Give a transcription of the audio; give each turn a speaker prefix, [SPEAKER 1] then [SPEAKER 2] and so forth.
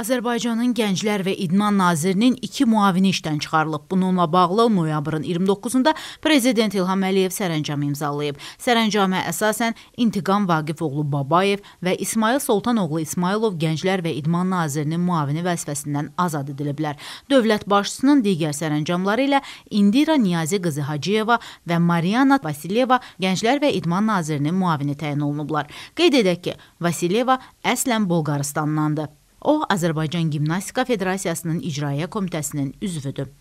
[SPEAKER 1] Azərbaycanın Gənclər və İdman Nazirinin iki müavini işdən çıxarılıb. Bununla bağlı noyabrın 29-da prezident İlham Əliyev sərəncam imzalayıb. Sərəncama əsasən İntiqam Vaqifoğlu Babayev və İsmail Soltanoğlu İsmailov Gənclər və İdman Nazirinin müavini vəzifəsindən azad ediliblər. Dövlət başçısının digər sərəncamları ilə İndira Niyazi qızı Hacıyeva və Mariana Vasilyeva Gənclər və İdman Nazirinin müavini təyin olunublar. Qeyd edək ki, Vasilyeva əslən Bolqarıstandandır. O Azərbaycan Gimnastika Federasiyasının İcraiyyə Komitəsinin üzvüdür.